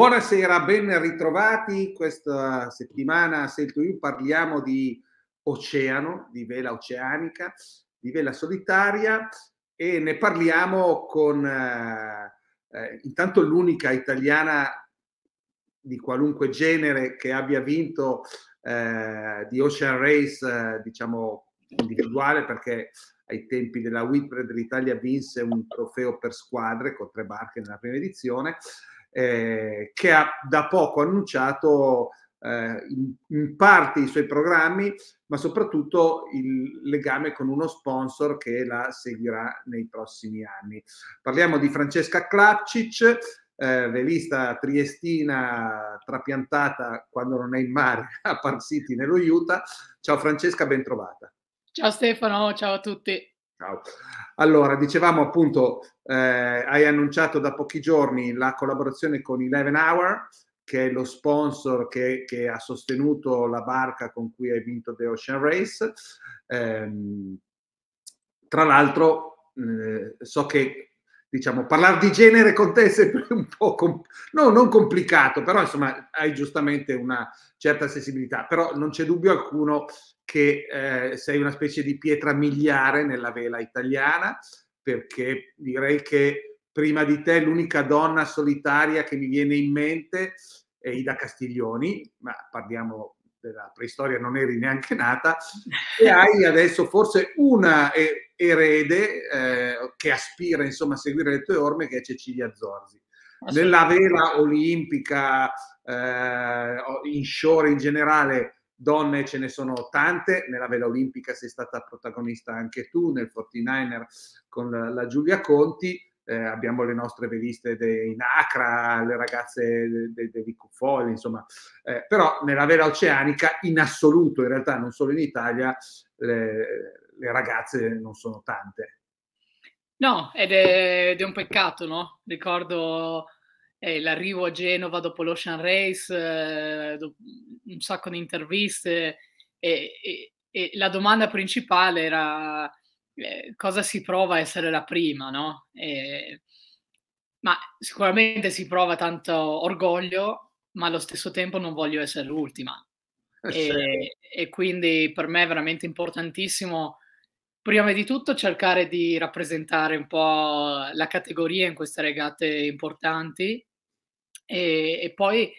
Buonasera, ben ritrovati. Questa settimana a Sail You parliamo di oceano, di vela oceanica, di vela solitaria e ne parliamo con eh, eh, intanto l'unica italiana di qualunque genere che abbia vinto eh, di Ocean Race, eh, diciamo individuale, perché ai tempi della Whitbread l'Italia vinse un trofeo per squadre con tre barche nella prima edizione eh, che ha da poco annunciato eh, in, in, parte i suoi programmi, ma soprattutto il legame con uno sponsor che la seguirà nei prossimi anni. Parliamo di Francesca Klapcic, eh, velista triestina trapiantata quando non è in mare a Park City nello Utah. Ciao Francesca, ben trovata. Ciao Stefano, ciao a tutti. Ciao. Allora, dicevamo appunto, eh, hai annunciato da pochi giorni la collaborazione con Eleven Hour, che è lo sponsor che, che, ha sostenuto la barca con cui hai vinto The Ocean Race. Eh, tra l'altro, eh, so che diciamo, parlare di genere con te è sempre un po' com- no, non complicato, però insomma hai giustamente una certa sensibilità, però non c'è dubbio alcuno che eh, sei una specie di pietra miliare nella vela italiana, perché direi che prima di te l'unica donna solitaria che mi viene in mente è Ida Castiglioni, ma parliamo della preistoria non eri neanche nata, e hai adesso forse una erede eh, che aspira insomma a seguire le tue orme, che è Cecilia Zorzi. Nella vela olimpica, eh, in shore in generale, donne ce ne sono tante, nella vela olimpica sei stata protagonista anche tu, nel 49er con la, la Giulia Conti, eh, abbiamo le nostre veliste in Acra, le ragazze dei de, de Cuffoli, insomma, eh, però nella vera oceanica in assoluto, in realtà non solo in Italia, le, le ragazze non sono tante. No, ed è, ed è un peccato, no? Ricordo eh, l'arrivo a Genova dopo l'Ocean Race, eh, un sacco di interviste e, e, e la domanda principale era eh, cosa si prova a essere la prima, no? E, ma sicuramente si prova tanto orgoglio, ma allo stesso tempo non voglio essere l'ultima. Eh sì. e, certo. e, quindi per me è veramente importantissimo, prima di tutto, cercare di rappresentare un po' la categoria in queste regate importanti e, e poi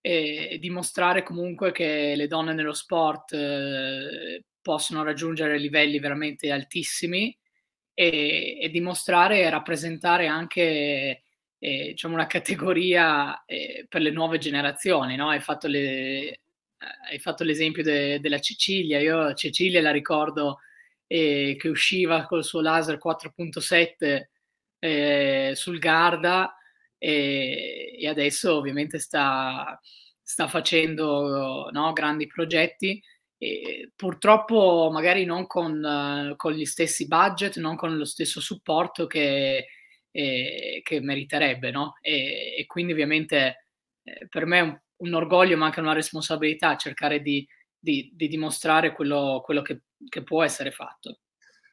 eh, dimostrare comunque che le donne nello sport eh, possono raggiungere livelli veramente altissimi e, e dimostrare e rappresentare anche eh, diciamo una categoria eh, per le nuove generazioni. No? Hai, fatto le, eh, hai, fatto l'esempio de, della Cecilia, io Cecilia la ricordo eh, che usciva col suo laser 4.7 eh, sul Garda e, eh, e, adesso ovviamente sta, sta facendo no, grandi progetti e purtroppo magari non con, eh, con, gli stessi budget, non con lo stesso supporto che, eh, che meriterebbe, no? E, e quindi ovviamente eh, per me è un, un, orgoglio ma anche una responsabilità cercare di, di, di dimostrare quello, quello che, che, può essere fatto.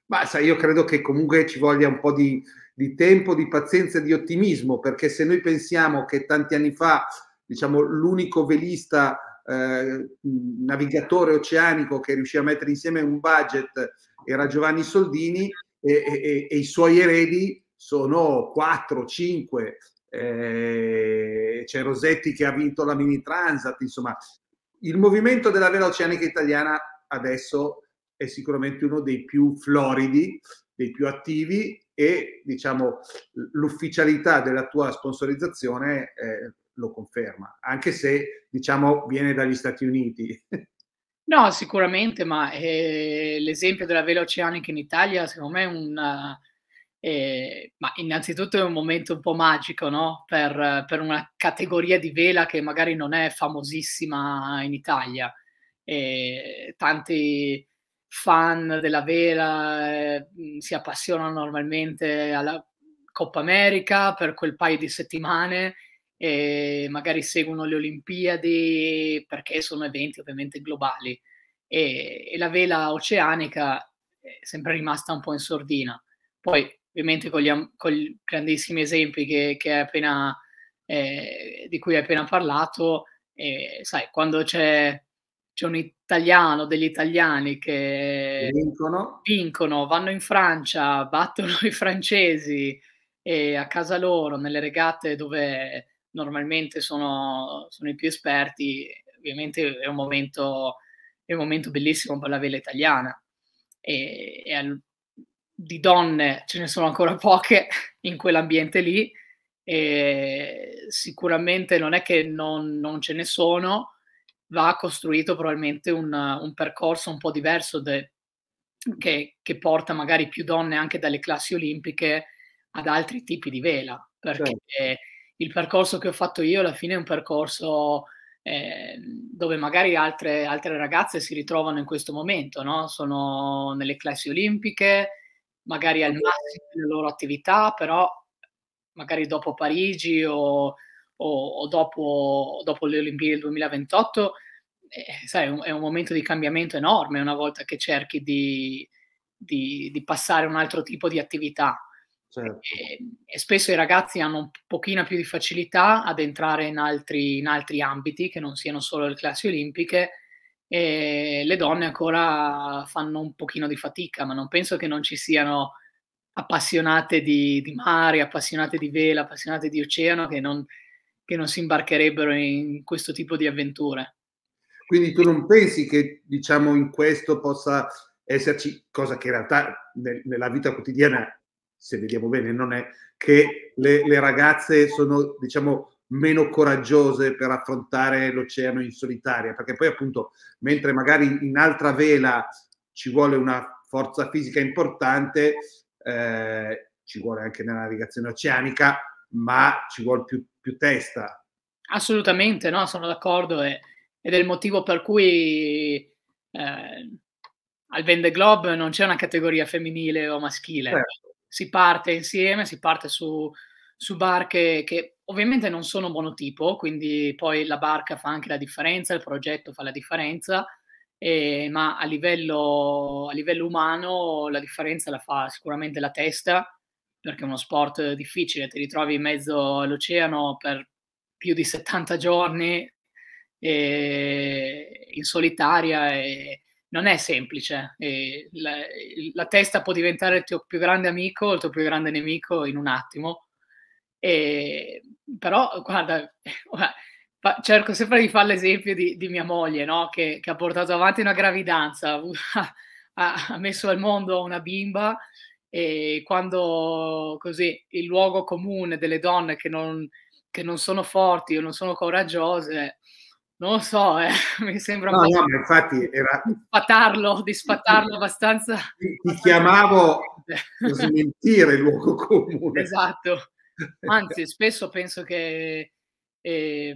Ma sai, io credo che comunque ci voglia un po' di, di tempo, di pazienza e di ottimismo, perché se noi pensiamo che tanti anni fa, diciamo, l'unico velista eh, navigatore oceanico che riuscì a mettere insieme un budget era Giovanni Soldini e, e, e i suoi eredi sono 4, 5, eh, c'è Rosetti che ha vinto la mini transat, insomma il movimento della vela oceanica italiana adesso è sicuramente uno dei più floridi, dei più attivi e diciamo l'ufficialità della tua sponsorizzazione eh, lo conferma, anche se diciamo viene dagli Stati Uniti. No, sicuramente, ma eh, l'esempio della vela oceanica in Italia, secondo me, è un... Eh, ma innanzitutto è un momento un po' magico, no? Per, per, una categoria di vela che magari non è famosissima in Italia. Eh, tanti fan della vela eh, si appassionano normalmente alla Coppa America per quel paio di settimane eh, magari seguono le Olimpiadi perché sono eventi ovviamente globali e, e la vela oceanica eh, è sempre rimasta un po' in sordina. Poi ovviamente con gli, con gli grandissimi esempi che, che appena, eh, di cui hai appena parlato, eh, sai, quando c'è, c'è, un italiano, degli italiani che vincono. vincono. vanno in Francia, battono i francesi e a casa loro nelle regate dove normalmente sono, sono i più esperti, ovviamente è un momento, è un momento bellissimo per la vela italiana e, e al, di donne ce ne sono ancora poche in quell'ambiente lì e sicuramente non è che non, non ce ne sono, va costruito probabilmente un, un percorso un po' diverso de, che, che, porta magari più donne anche dalle classi olimpiche ad altri tipi di vela, perché certo il percorso che ho fatto io alla fine è un percorso eh, dove magari altre, altre, ragazze si ritrovano in questo momento, no? sono nelle classi olimpiche, magari al massimo delle loro attività, però magari dopo Parigi o, o, o dopo, dopo, le Olimpiadi del 2028, eh, sai, un, è un momento di cambiamento enorme una volta che cerchi di, di, di passare a un altro tipo di attività. Certo. Ehm, e spesso i ragazzi hanno un pochino più di facilità ad entrare in altri, in altri ambiti che non siano solo le classi olimpiche e le donne ancora fanno un pochino di fatica, ma non penso che non ci siano appassionate di, di mare, appassionate di vela, appassionate di oceano che non, che non si imbarcherebbero in questo tipo di avventure. Quindi tu non pensi che diciamo in questo possa esserci, cosa che in realtà nel, nella vita quotidiana se vediamo bene, non è che le, le ragazze sono, diciamo, meno coraggiose per affrontare l'oceano in solitaria, perché poi appunto, mentre magari in altra vela ci vuole una forza fisica importante, eh, ci vuole anche nella navigazione oceanica, ma ci vuole più, più testa. Assolutamente, no, sono d'accordo e, ed è il motivo per cui eh, al Vende Globe non c'è una categoria femminile o maschile. Certo si parte insieme, si parte su, su barche che ovviamente non sono monotipo, quindi poi la barca fa anche la differenza, il progetto fa la differenza, eh, ma a livello, a livello, umano la differenza la fa sicuramente la testa, perché è uno sport difficile, ti ritrovi in mezzo all'oceano per più di 70 giorni eh, in solitaria e, non è semplice. La, la, testa può diventare il tuo più grande amico o il tuo più grande nemico in un attimo. E, però, guarda, cerco sempre di fare l'esempio di, di mia moglie, no? che, che, ha portato avanti una gravidanza, ha, ha messo al mondo una bimba e quando così il luogo comune delle donne che non, che non sono forti o non sono coraggiose non lo so, eh, mi sembra no, no, infatti era... di sfatarlo, di sfatarlo abbastanza. Ti, ti chiamavo per smentire il luogo comune. Esatto. Anzi, spesso penso che eh,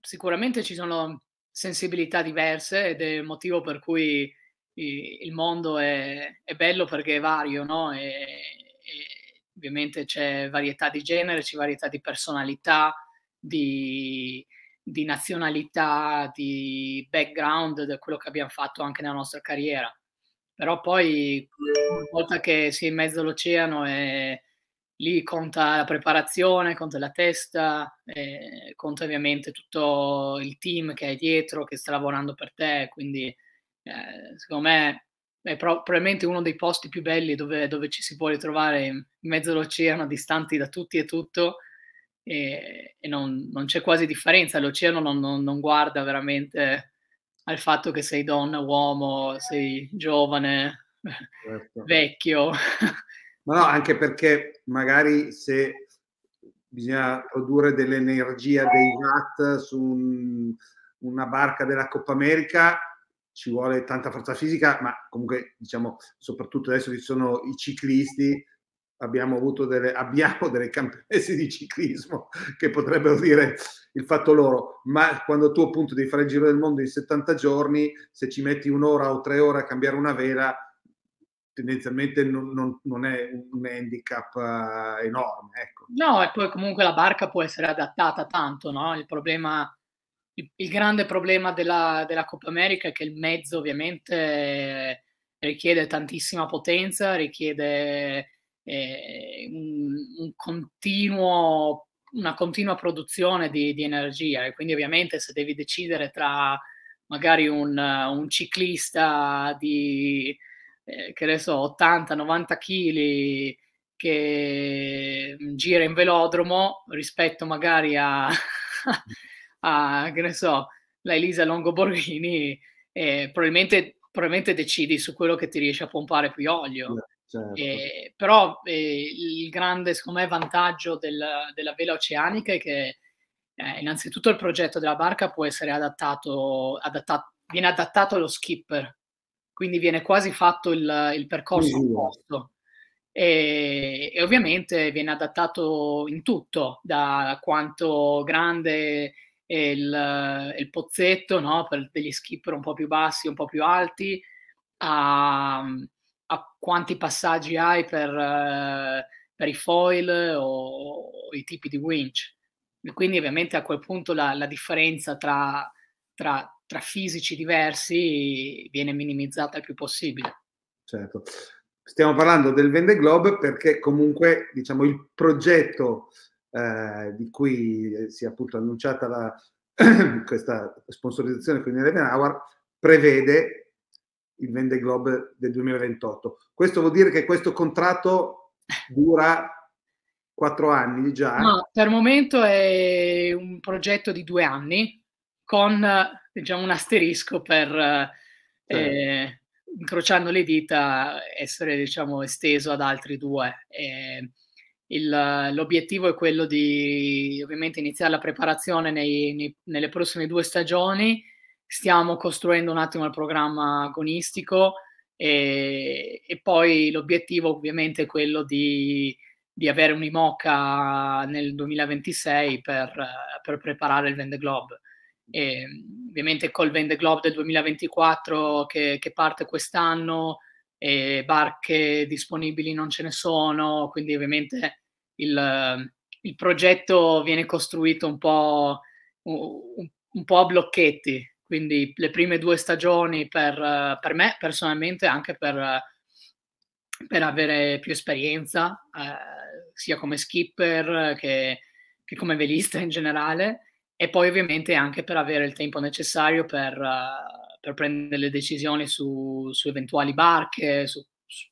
sicuramente ci sono sensibilità diverse ed è il motivo per cui il mondo è, è bello perché è vario, no? E, e ovviamente c'è varietà di genere, c'è varietà di personalità, di di nazionalità, di background, di quello che abbiamo fatto anche nella nostra carriera. Però poi, una volta che si è in mezzo all'oceano, e eh, lì conta la preparazione, conta la testa, eh, conta ovviamente tutto il team che hai dietro, che sta lavorando per te. Quindi, eh, secondo me, è probabilmente uno dei posti più belli dove, dove ci si può ritrovare in mezzo all'oceano, distanti da tutti e tutto e, e non, non, c'è quasi differenza, l'oceano non, non, non, guarda veramente al fatto che sei donna, uomo, sei giovane, certo. vecchio. Ma no, anche perché magari se bisogna produrre dell'energia dei watt su un, una barca della Coppa America ci vuole tanta forza fisica, ma comunque diciamo soprattutto adesso che ci sono i ciclisti abbiamo avuto delle, abbiamo delle campionesse di ciclismo che potrebbero dire il fatto loro, ma quando tu appunto devi fare il giro del mondo in 70 giorni, se ci metti un'ora o tre ore a cambiare una vela, tendenzialmente non, non, non è un handicap uh, enorme. Ecco. No, e poi comunque la barca può essere adattata tanto, no? Il problema... Il, grande problema della, della, Coppa America è che il mezzo ovviamente richiede tantissima potenza, richiede eh, un, un continuo una continua produzione di, di, energia e quindi ovviamente se devi decidere tra magari un, un ciclista di eh, che ne so 80-90 kg che gira in velodromo rispetto magari a, a che ne so la Elisa Longoborghini eh, probabilmente, probabilmente decidi su quello che ti riesce a pompare più olio Certo. Eh, però eh, il grande, secondo me, vantaggio del, della vela oceanica è che eh, innanzitutto il progetto della barca può essere adattato, adattato, viene adattato allo skipper, quindi viene quasi fatto il, il percorso opposto. E, e, ovviamente viene adattato in tutto, da quanto grande è il, è il pozzetto no? per degli skipper un po' più bassi, un po' più alti, a, a quanti passaggi hai per, uh, per i foil o, o, i tipi di winch. E quindi ovviamente a quel punto la, la differenza tra, tra, tra, fisici diversi viene minimizzata il più possibile. Certo. Stiamo parlando del Vende Globe perché comunque diciamo, il progetto eh, di cui eh, si è appunto annunciata la, questa sponsorizzazione con Eleven Hour prevede il Vende Globe del 2028. Questo vuol dire che questo contratto dura quattro anni già? No, per il momento è un progetto di due anni con diciamo, un asterisco per, eh, sì. eh, incrociando le dita, essere diciamo, esteso ad altri due. Eh, il, l'obiettivo è quello di ovviamente iniziare la preparazione nei, nei, nelle prossime due stagioni stiamo costruendo un attimo il programma agonistico e, e poi l'obiettivo ovviamente è quello di, di avere un'IMOCA nel 2026 per, per preparare il Vende Globe. E, ovviamente col Vende Globe del 2024 che, che parte quest'anno, barche disponibili non ce ne sono, quindi ovviamente il, il progetto viene costruito un po', un, un po' a blocchetti, quindi le prime due stagioni per, per me personalmente, anche per, per avere più esperienza, eh, sia come skipper che, che, come velista in generale, e poi ovviamente anche per avere il tempo necessario per, per prendere le decisioni su, su eventuali barche, su, su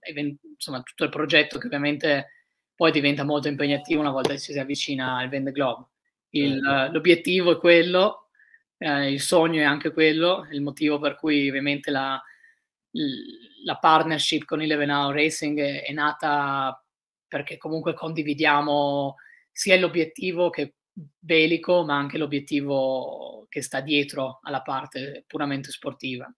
event- insomma tutto il progetto che ovviamente poi diventa molto impegnativo una volta che si avvicina al Vend Globe. Il, certo. l'obiettivo è quello, eh, il sogno è anche quello, il motivo per cui ovviamente la, la partnership con il Hour Racing è, è, nata perché comunque condividiamo sia l'obiettivo che bellico, ma anche l'obiettivo che sta dietro alla parte puramente sportiva.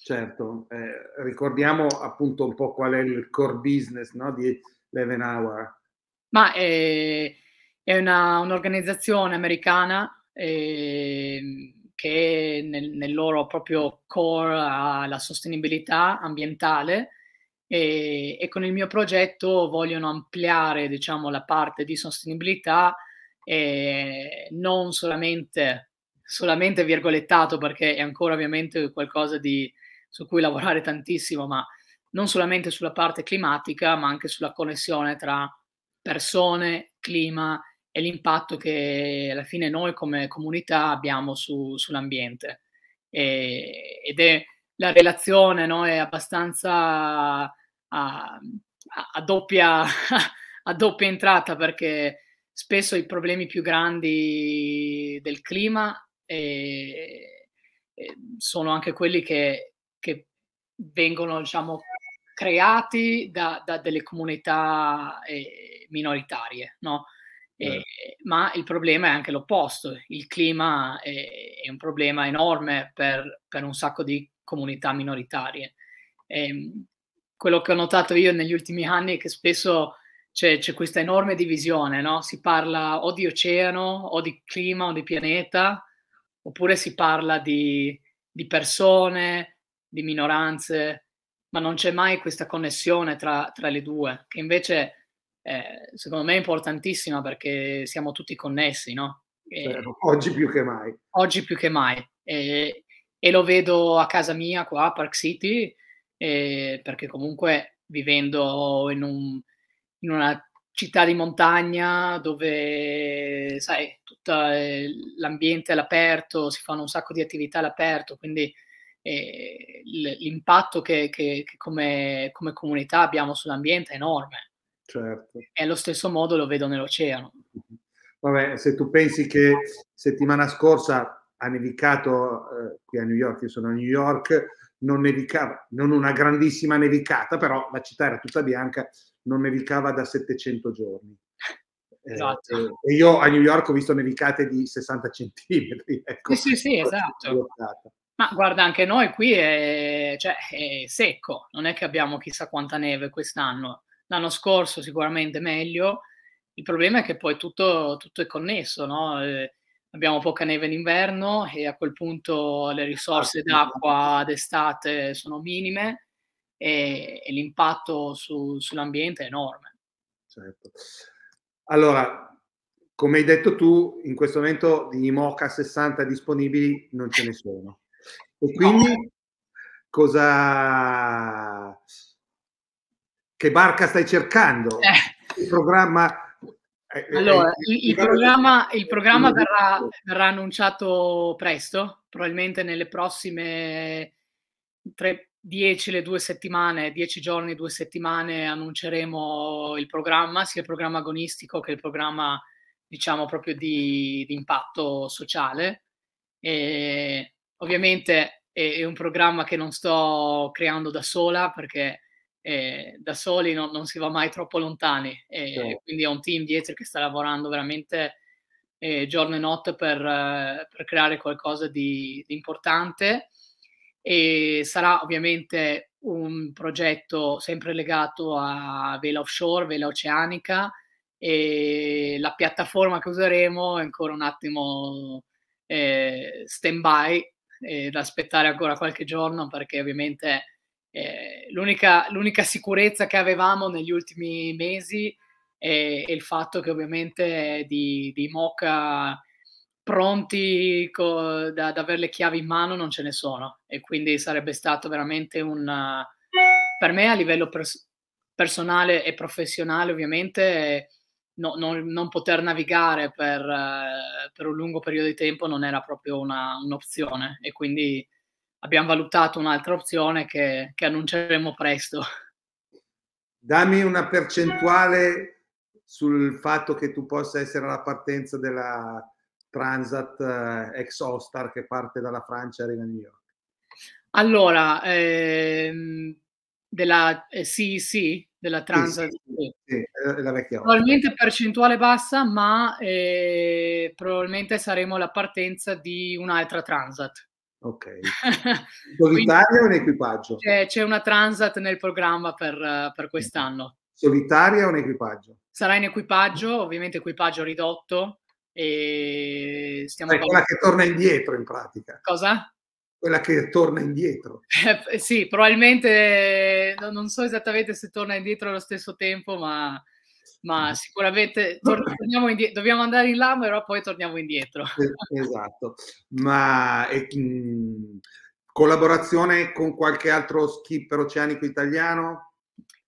Certo, eh, ricordiamo appunto un po' qual è il core business no, di Hour. Ma è, eh, è una, un'organizzazione americana Ehm, che nel, nel, loro proprio core ha la sostenibilità ambientale e, e, con il mio progetto vogliono ampliare diciamo, la parte di sostenibilità e non solamente, solamente virgolettato perché è ancora ovviamente qualcosa di, su cui lavorare tantissimo, ma non solamente sulla parte climatica, ma anche sulla connessione tra persone, clima e l'impatto che alla fine noi come comunità abbiamo su, sull'ambiente. E, ed è la relazione no, è abbastanza a, a, doppia, a doppia entrata perché spesso i problemi più grandi del clima e, e sono anche quelli che, che vengono diciamo, creati da, da delle comunità eh, minoritarie. No? Eh. eh, ma il problema è anche l'opposto, il clima è, è un problema enorme per, per, un sacco di comunità minoritarie. Eh, quello che ho notato io negli ultimi anni è che spesso c'è, c'è questa enorme divisione, no? si parla o di oceano o di clima o di pianeta, oppure si parla di, di persone, di minoranze, ma non c'è mai questa connessione tra, tra le due, che invece eh, secondo me è importantissima perché siamo tutti connessi, no? E, eh, certo, oggi più che mai. Oggi più che mai. E, e, lo vedo a casa mia qua a Park City, eh, perché comunque vivendo in, un, in, una città di montagna dove, sai, tutto eh, l'ambiente all'aperto, si fanno un sacco di attività all'aperto, quindi eh, l'impatto che, che, che come, come comunità abbiamo sull'ambiente è enorme Certo. E allo stesso modo lo vedo nell'oceano. Vabbè, se tu pensi che settimana scorsa ha nevicato eh, qui a New York, io sono a New York, non nevicava, non una grandissima nevicata, però la città era tutta bianca, non nevicava da 700 giorni. Eh, esatto. e io a New York ho visto nevicate di 60 centimetri. Ecco, sì, sì, sì esatto. Ma guarda, anche noi qui è, cioè, è secco, non è che abbiamo chissà quanta neve quest'anno l'anno scorso sicuramente meglio, il problema è che poi tutto, tutto è connesso, no? eh, abbiamo poca neve in inverno e a quel punto le risorse d'acqua d'estate sono minime e, e l'impatto su, sull'ambiente è enorme. Certo. Allora, come hai detto tu, in questo momento di Moca 60 disponibili non ce ne sono. E quindi no. cosa che barca stai cercando? Eh. Il programma... Eh, eh, allora, eh, il, programma, il programma verrà, verrà, annunciato presto, probabilmente nelle prossime 10, le due settimane, 10 giorni, due settimane annunceremo il programma, sia il programma agonistico che il programma, diciamo, proprio di, di impatto sociale. E, ovviamente è, è un programma che non sto creando da sola perché eh, da soli non, non, si va mai troppo lontani. E eh, sì. Quindi è un team dietro che sta lavorando veramente eh, giorno e notte per, eh, per creare qualcosa di, di, importante. E sarà ovviamente un progetto sempre legato a vela offshore, vela oceanica e la piattaforma che useremo è ancora un attimo stand by, da aspettare ancora qualche giorno perché ovviamente eh, l'unica, l'unica, sicurezza che avevamo negli ultimi mesi è, è il fatto che ovviamente di, di Mocha pronti co- da, da avere le chiavi in mano non ce ne sono e quindi sarebbe stato veramente un per me a livello pers- personale e professionale ovviamente no, no, non poter navigare per, per, un lungo periodo di tempo non era proprio una, un'opzione e quindi abbiamo valutato un'altra opzione che, che annunceremo presto. Dammi una percentuale sul fatto che tu possa essere alla partenza della Transat eh, ex Ostar che parte dalla Francia e arriva a New York. Allora, ehm, della eh, CEC, della Transat, sì, sì, sì, probabilmente percentuale bassa, ma eh, probabilmente saremo alla partenza di un'altra Transat. Ok. Solitaria o in equipaggio? C'è, c'è, una Transat nel programma per, per quest'anno. Solitaria o in equipaggio? Sarà in equipaggio, ovviamente equipaggio ridotto. E stiamo cioè, quella che torna indietro in pratica. Cosa? Quella che torna indietro. Eh, sì, probabilmente non so esattamente se torna indietro allo stesso tempo, ma ma sicuramente torniamo indietro, dobbiamo andare in là, però poi torniamo indietro. Esatto, ma e, mh, mhmm, collaborazione con qualche altro skipper oceanico italiano?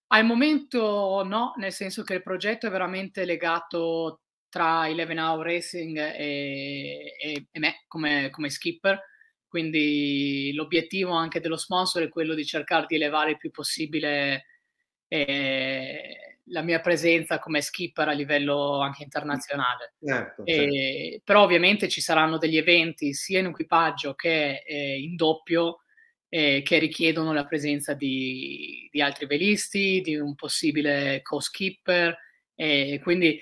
Al momento no, nel senso che il progetto è veramente legato tra Eleven Hour Racing e, e, e me come, come skipper, quindi l'obiettivo anche dello sponsor è quello di cercare di elevare il più possibile eh, la mia presenza come skipper a livello anche internazionale. Certo, e, certo. Però ovviamente ci saranno degli eventi sia in equipaggio che eh, in doppio eh, che richiedono la presenza di, di, altri velisti, di un possibile co-skipper. Eh, quindi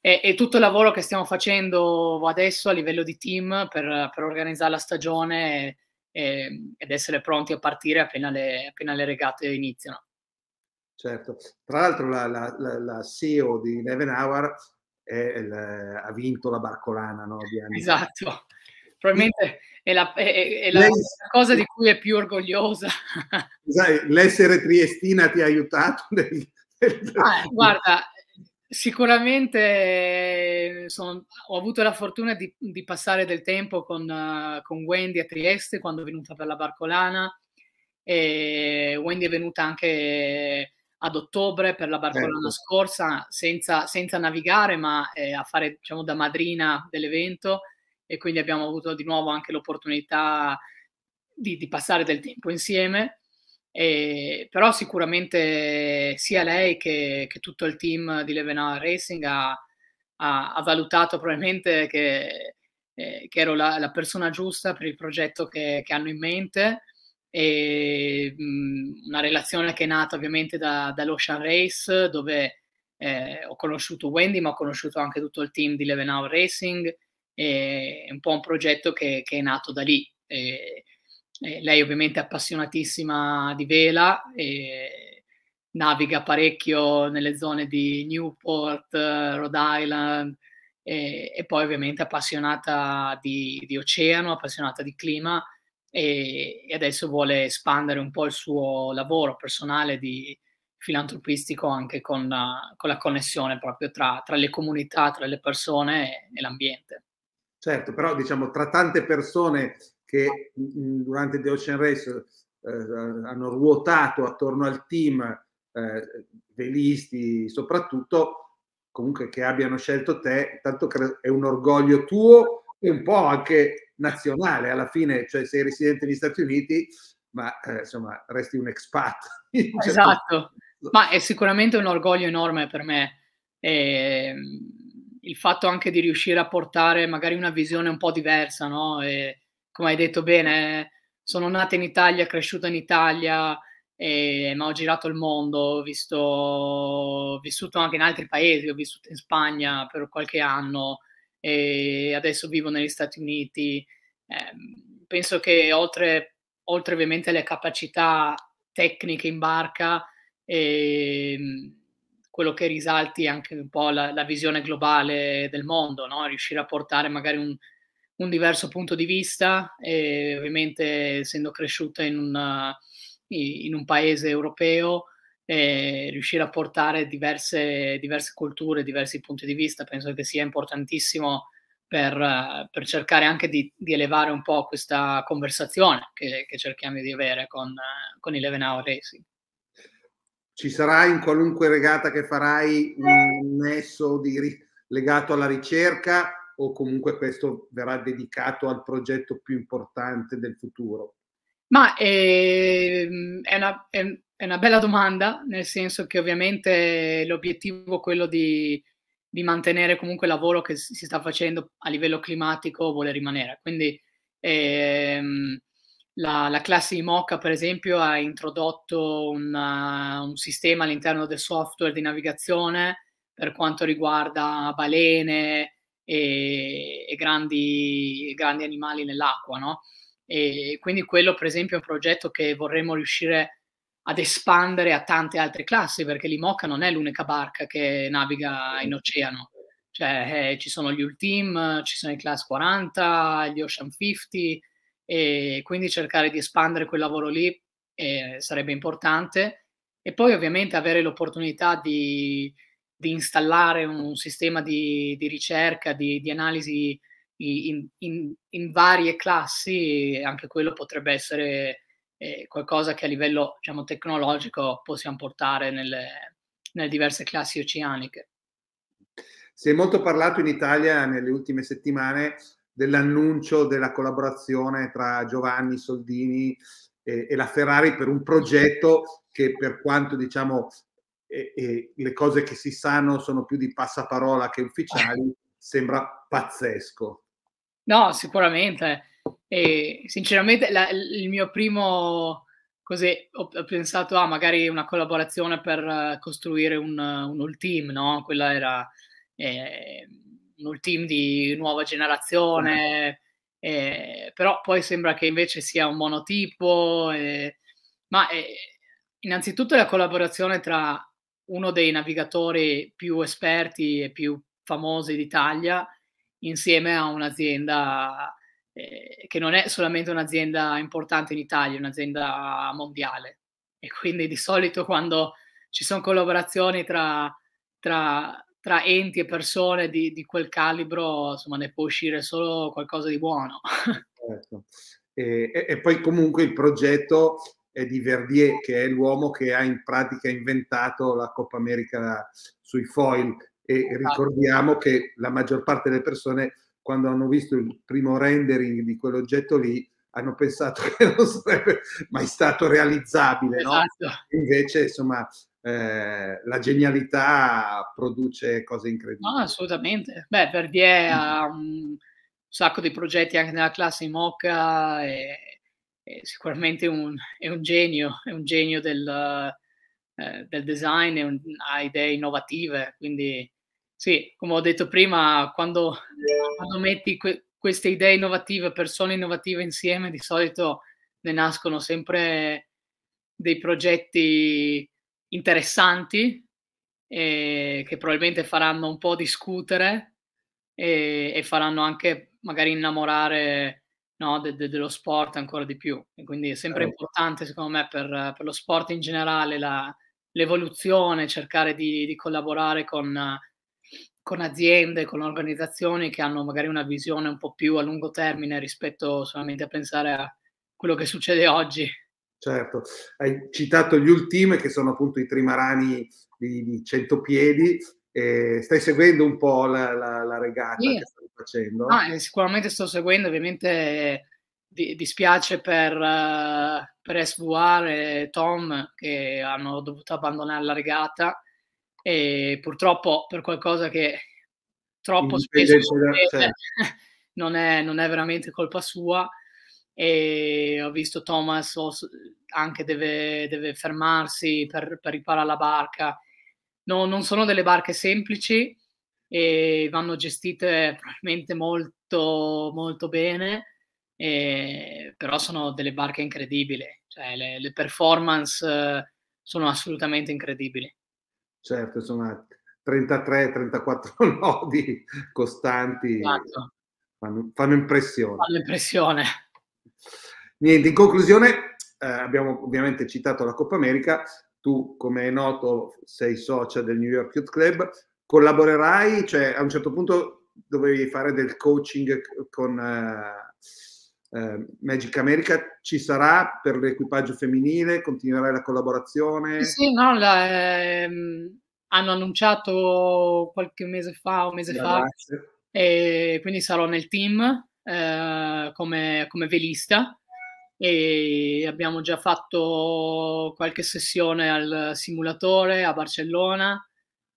è, è, tutto il lavoro che stiamo facendo adesso a livello di team per, per organizzare la stagione ehm, ed essere pronti a partire appena le, appena le regate iniziano certo. Tra l'altro la, la, la, la CEO di Nevenauer ha vinto la Barcolana no, di anni Esatto. Probabilmente è la, è, è lei, cosa di cui è più orgogliosa. Sai, l'essere triestina ti ha aiutato? Nel, nel... Ah, guarda, Sicuramente eh, sono, ho avuto la fortuna di, di passare del tempo con, eh, con, Wendy a Trieste quando è venuta per la Barcolana e Wendy è venuta anche ad ottobre per la Barcolona certo. scorsa senza, senza, navigare ma eh, a fare diciamo da madrina dell'evento e quindi abbiamo avuto di nuovo anche l'opportunità di, di passare del tempo insieme e, però sicuramente sia lei che, che tutto il team di Levenau Racing ha, ha, ha, valutato probabilmente che, eh, che ero la, la, persona giusta per il progetto che, che hanno in mente e mh, una relazione che è nata ovviamente da, dall'Ocean Race dove eh, ho conosciuto Wendy ma ho conosciuto anche tutto il team di Leven Hour Racing e è un po' un progetto che, che è nato da lì e, e lei ovviamente è appassionatissima di vela e naviga parecchio nelle zone di Newport, Rhode Island e, e poi ovviamente appassionata di, di oceano, appassionata di clima e, e adesso vuole espandere un po' il suo lavoro personale di filantropistico anche con, eh, con la connessione proprio tra, tra, le comunità, tra le persone e, l'ambiente. Certo, però diciamo tra tante persone che mh, mm, mm, durante The Ocean Race eh, hanno ruotato attorno al team, eh, velisti soprattutto, comunque che abbiano scelto te, tanto è un orgoglio tuo e un po' anche nazionale, alla fine, cioè sei residente negli Stati Uniti, ma eh, insomma resti un expat. Certo esatto, ma è sicuramente un orgoglio enorme per me. E, ehm, il fatto anche di riuscire a portare magari una visione un po' diversa, no? E, come hai detto bene, sono nata in Italia, cresciuta in Italia, ma ehm, ho girato il mondo, ho, visto, ho vissuto anche in altri paesi, ho vissuto in Spagna per qualche anno, e adesso vivo negli Stati Uniti. Eh, penso che oltre, oltre ovviamente alle capacità tecniche in barca, eh, quello che risalti è anche un po' la, la visione globale del mondo, no? riuscire a portare magari un, un diverso punto di vista e ovviamente essendo cresciuta in, una, in un paese europeo e riuscire a portare diverse, diverse, culture, diversi punti di vista, penso che sia importantissimo per, per cercare anche di, di, elevare un po' questa conversazione che, che cerchiamo di avere con, con Leven Hour Racing. Ci sarà in qualunque regata che farai un nesso di, legato alla ricerca o comunque questo verrà dedicato al progetto più importante del futuro? Ma è, ehm, è, una, è, è, una, bella domanda, nel senso che ovviamente l'obiettivo è quello di, di, mantenere comunque il lavoro che si sta facendo a livello climatico vuole rimanere. Quindi ehm, la, la, classe di Mocha, per esempio, ha introdotto una, uh, un sistema all'interno del software di navigazione per quanto riguarda balene e, e grandi, grandi, animali nell'acqua, no? e quindi quello per esempio è un progetto che vorremmo riuscire ad espandere a tante altre classi perché l'IMOCA non è l'unica barca che naviga in certo. oceano, cioè eh, ci sono gli Ultim, ci sono i Class 40, gli Ocean 50 e quindi cercare di espandere quel lavoro lì eh, sarebbe importante e poi ovviamente avere l'opportunità di, di, installare un, sistema di, di ricerca, di, di analisi in, in, in varie classi, anche quello potrebbe essere eh, qualcosa che a livello diciamo, tecnologico possiamo portare nelle, nelle diverse classi oceaniche. Si è molto parlato in Italia nelle ultime settimane dell'annuncio della collaborazione tra Giovanni Soldini e, e la Ferrari per un progetto che per quanto diciamo e, e le cose che si sanno sono più di passaparola che ufficiali, sembra pazzesco. No, sicuramente. E sinceramente la, il mio primo così ho, ho, pensato a ah, magari una collaborazione per uh, costruire un, un all team, no? Quella era eh, un all team di nuova generazione, eh, però poi sembra che invece sia un monotipo. Eh, ma eh, innanzitutto la collaborazione tra uno dei navigatori più esperti e più famosi d'Italia insieme a un'azienda eh, che non è solamente un'azienda importante in Italia, è un'azienda mondiale. E quindi di solito quando ci sono collaborazioni tra, tra, tra enti e persone di, di, quel calibro, insomma, ne può uscire solo qualcosa di buono. Certo. E, e, e poi comunque il progetto è di Verdier, che è l'uomo che ha in pratica inventato la Coppa America sui foil e esatto. ricordiamo che la maggior parte delle persone quando hanno visto il primo rendering di quell'oggetto lì hanno pensato che non sarebbe mai stato realizzabile, no? esatto. Invece, insomma, eh, la genialità produce cose incredibili. No, assolutamente. Beh, Verdier mm. ha un sacco di progetti anche nella classe mocca e, e sicuramente un, è un genio, è un genio del, eh, del design, un, ha idee innovative, quindi sì, come ho detto prima, quando, quando metti que- queste idee innovative, persone innovative insieme, di solito ne nascono sempre dei progetti interessanti eh, che probabilmente faranno un po' discutere e, eh, e faranno anche magari innamorare no, de- de- dello sport ancora di più. E quindi è sempre certo. importante, secondo me, per, per lo sport in generale, la, l'evoluzione, cercare di, di collaborare con con aziende, con organizzazioni che hanno magari una visione un po' più a lungo termine rispetto solamente a pensare a quello che succede oggi. Certo, hai citato gli ultimi che sono appunto i trimarani di, di centopiedi. Eh, stai seguendo un po' la, la, la regata yeah. che stai facendo? Ah, sicuramente sto seguendo, ovviamente dispiace per, uh, per SVR e Tom che hanno dovuto abbandonare la regata e purtroppo per qualcosa che troppo spesso succede, cioè. non, è, non è veramente colpa sua e ho visto Thomas anche deve, deve fermarsi per, per, riparare la barca. No, non sono delle barche semplici e vanno gestite probabilmente molto, molto bene, e, però sono delle barche incredibili, cioè le, le performance eh, sono assolutamente incredibili certo, insomma, 33-34 nodi costanti esatto. fanno, fanno, impressione. Fanno impressione. Niente, in conclusione eh, abbiamo ovviamente citato la Coppa America, tu come è noto sei socia del New York Youth Club, collaborerai, cioè a un certo punto dovevi fare del coaching con... Eh, eh, Magic America ci sarà per l'equipaggio femminile? Continuerà la collaborazione? Sì, no, la, ehm, hanno annunciato qualche mese fa, un mese Grazie. fa, e quindi sarò nel team eh, come, come velista e abbiamo già fatto qualche sessione al simulatore a Barcellona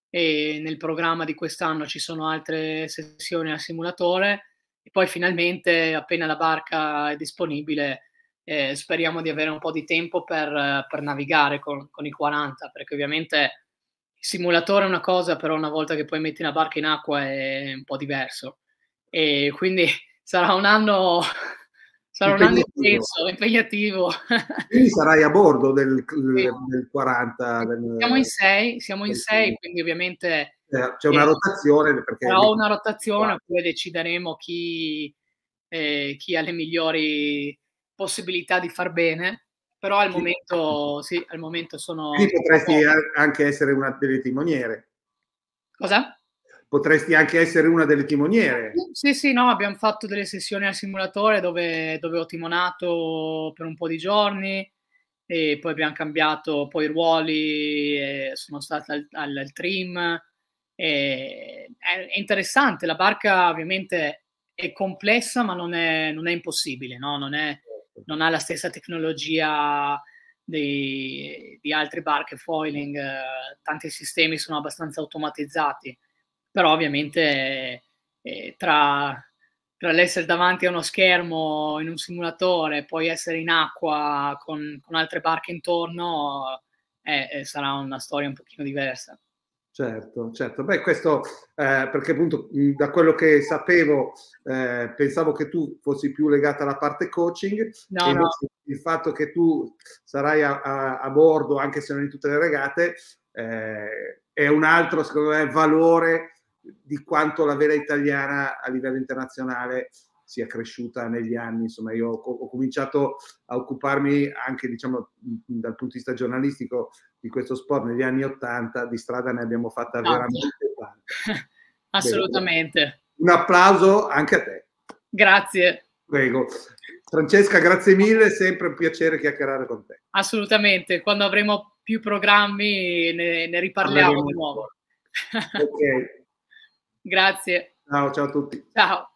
e nel programma di quest'anno ci sono altre sessioni al simulatore e poi finalmente appena la barca è disponibile eh, speriamo di avere un po' di tempo per, per navigare con, con, i 40 perché ovviamente il simulatore è una cosa però una volta che poi metti la barca in acqua è un po' diverso e quindi sarà un anno sarà un anno intenso impegnativo quindi sarai a bordo del, del, del 40 del... siamo in 6 siamo in 6 quindi ovviamente eh, c'è una eh, rotazione. Perché... Ho una rotazione, poi decideremo chi, eh, chi ha le migliori possibilità di far bene, però al momento, sì, al momento sono... Quindi potresti anche essere una delle timoniere. Cosa? Potresti anche essere una delle timoniere. Sì, sì, no, abbiamo fatto delle sessioni al simulatore dove, dove ho timonato per un po' di giorni e poi abbiamo cambiato poi i ruoli, sono stata al, al, al trim, eh, è, è, interessante, la barca ovviamente è complessa ma non è, non è impossibile, no? non, è, certo. non, ha la stessa tecnologia di, di altre barche foiling, eh, tanti sistemi sono abbastanza automatizzati, però ovviamente eh, tra, tra l'essere davanti a uno schermo in un simulatore e poi essere in acqua con, con altre barche intorno eh, eh sarà una storia un pochino diversa. Certo, certo. Beh, questo eh, perché appunto da quello che sapevo eh, pensavo che tu fossi più legata alla parte coaching. No, no. Il fatto che tu sarai a, a, a, bordo, anche se non in tutte le regate, eh, è un altro, secondo me, valore di quanto la vela italiana a livello internazionale sia cresciuta negli anni. Insomma, io ho, ho cominciato a occuparmi anche, diciamo, dal punto di vista giornalistico di questo sport negli anni 80, di strada ne abbiamo fatta Tanti. veramente tanta. Assolutamente. Bene. Un applauso anche a te. Grazie. Prego. Francesca, grazie mille, sempre un piacere chiacchierare con te. Assolutamente, quando avremo più programmi ne, ne riparliamo di nuovo. Ok. grazie. Ciao, ciao a tutti. Ciao.